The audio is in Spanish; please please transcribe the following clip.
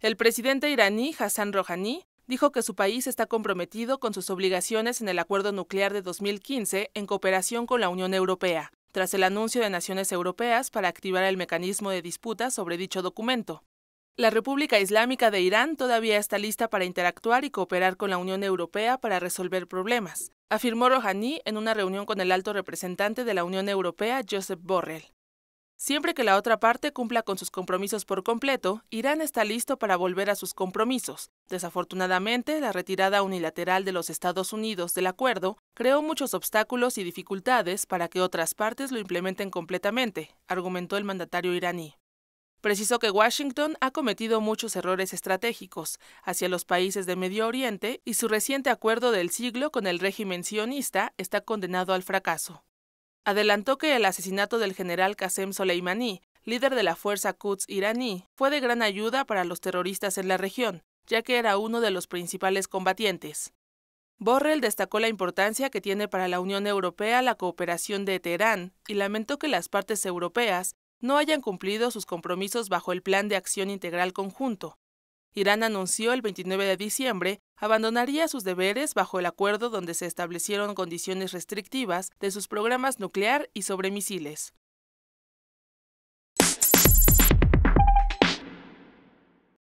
El presidente iraní Hassan Rouhani dijo que su país está comprometido con sus obligaciones en el acuerdo nuclear de 2015 en cooperación con la Unión Europea, tras el anuncio de Naciones Europeas para activar el mecanismo de disputa sobre dicho documento. La República Islámica de Irán todavía está lista para interactuar y cooperar con la Unión Europea para resolver problemas, afirmó Rouhani en una reunión con el alto representante de la Unión Europea, Joseph Borrell. Siempre que la otra parte cumpla con sus compromisos por completo, Irán está listo para volver a sus compromisos. Desafortunadamente, la retirada unilateral de los Estados Unidos del acuerdo creó muchos obstáculos y dificultades para que otras partes lo implementen completamente, argumentó el mandatario iraní. Precisó que Washington ha cometido muchos errores estratégicos hacia los países de Medio Oriente y su reciente acuerdo del siglo con el régimen sionista está condenado al fracaso. Adelantó que el asesinato del general Qasem Soleimani, líder de la fuerza Quds iraní, fue de gran ayuda para los terroristas en la región, ya que era uno de los principales combatientes. Borrell destacó la importancia que tiene para la Unión Europea la cooperación de Teherán y lamentó que las partes europeas no hayan cumplido sus compromisos bajo el Plan de Acción Integral Conjunto, Irán anunció el 29 de diciembre abandonaría sus deberes bajo el acuerdo donde se establecieron condiciones restrictivas de sus programas nuclear y sobre misiles.